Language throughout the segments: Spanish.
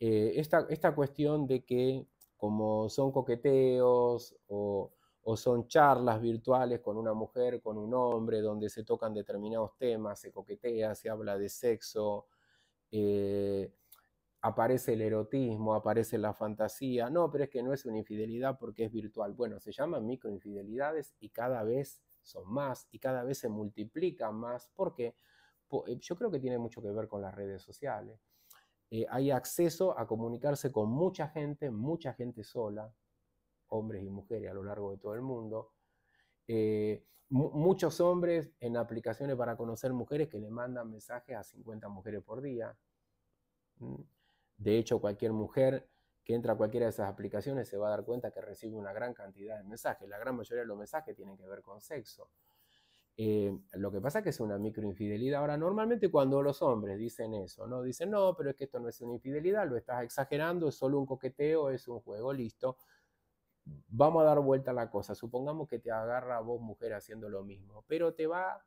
Eh, esta, cuestión de que como son coqueteos o, son charlas virtuales con una mujer, con un hombre, donde se tocan determinados temas, se coquetea, se habla de sexo, eh, aparece el erotismo, aparece la fantasía. No, pero es que no es una infidelidad porque es virtual. Bueno, se llaman microinfidelidades y cada vez son más y cada vez se multiplican más porque eh, yo creo que tiene mucho que ver con las redes sociales. Eh, hay acceso a comunicarse con mucha gente, mucha gente sola, hombres y mujeres a lo largo de todo el mundo. Eh, muchos hombres en aplicaciones para conocer mujeres que le mandan mensajes a 50 mujeres por día. Mm. De hecho, cualquier mujer que entra a cualquiera de esas aplicaciones se va a dar cuenta que recibe una gran cantidad de mensajes. La gran mayoría de los mensajes tienen que ver con sexo. Eh, lo que pasa es que es una microinfidelidad. Ahora, normalmente cuando los hombres dicen eso, ¿no? Dicen, no, pero es que esto no es una infidelidad, lo estás exagerando, es solo un coqueteo, es un juego, listo. Vamos a dar vuelta a la cosa. Supongamos que te agarra a vos, mujer, haciendo lo mismo, pero te va,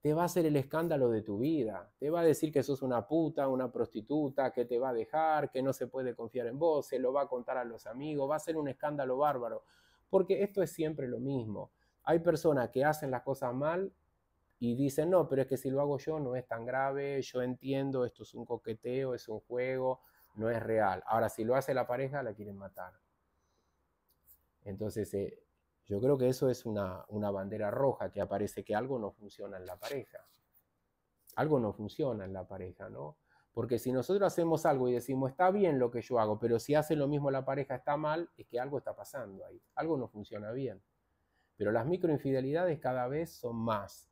te va a hacer el escándalo de tu vida. Te va a decir que sos una puta, una prostituta, que te va a dejar, que no se puede confiar en vos, se lo va a contar a los amigos, va a ser un escándalo bárbaro. Porque esto es siempre lo mismo hay personas que hacen las cosas mal y dicen, no, pero es que si lo hago yo no es tan grave, yo entiendo, esto es un coqueteo, es un juego, no es real. Ahora, si lo hace la pareja, la quieren matar. Entonces, eh, yo creo que eso es una, una, bandera roja que aparece que algo no funciona en la pareja. Algo no funciona en la pareja, ¿no? Porque si nosotros hacemos algo y decimos, está bien lo que yo hago, pero si hace lo mismo la pareja está mal, es que algo está pasando ahí. Algo no funciona bien. Pero las microinfidelidades cada vez son más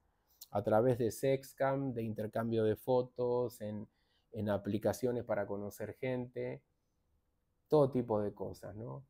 a través de sexcam, de intercambio de fotos, en, en aplicaciones para conocer gente, todo tipo de cosas, ¿no?